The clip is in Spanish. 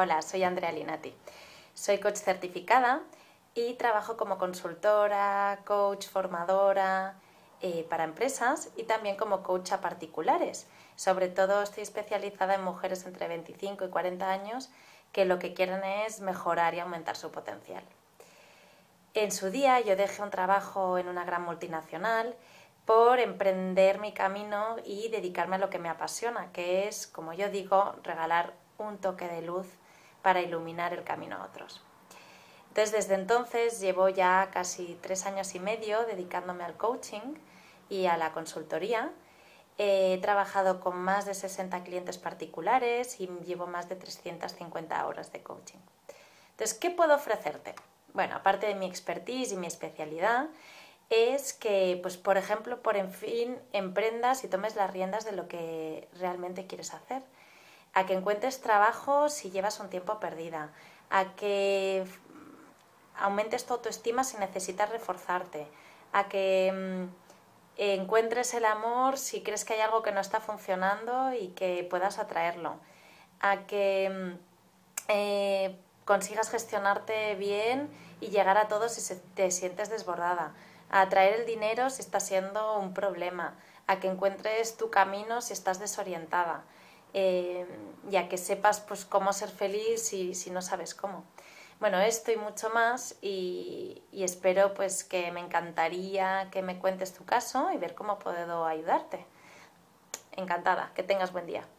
Hola, soy Andrea Linati. Soy coach certificada y trabajo como consultora, coach, formadora eh, para empresas y también como coach a particulares. Sobre todo estoy especializada en mujeres entre 25 y 40 años que lo que quieren es mejorar y aumentar su potencial. En su día yo dejé un trabajo en una gran multinacional por emprender mi camino y dedicarme a lo que me apasiona, que es, como yo digo, regalar un toque de luz para iluminar el camino a otros. Entonces, desde entonces llevo ya casi tres años y medio dedicándome al coaching y a la consultoría. He trabajado con más de 60 clientes particulares y llevo más de 350 horas de coaching. Entonces, ¿qué puedo ofrecerte? Bueno, aparte de mi expertise y mi especialidad, es que, pues, por ejemplo, por fin, emprendas y tomes las riendas de lo que realmente quieres hacer a que encuentres trabajo si llevas un tiempo perdida, a que aumentes tu autoestima si necesitas reforzarte, a que mm, encuentres el amor si crees que hay algo que no está funcionando y que puedas atraerlo, a que mm, eh, consigas gestionarte bien y llegar a todo si te sientes desbordada, a atraer el dinero si está siendo un problema, a que encuentres tu camino si estás desorientada, eh, ya que sepas pues, cómo ser feliz si, si no sabes cómo. Bueno, esto y mucho más y, y, espero pues que me encantaría que me cuentes tu caso y ver cómo puedo ayudarte. Encantada, que tengas buen día.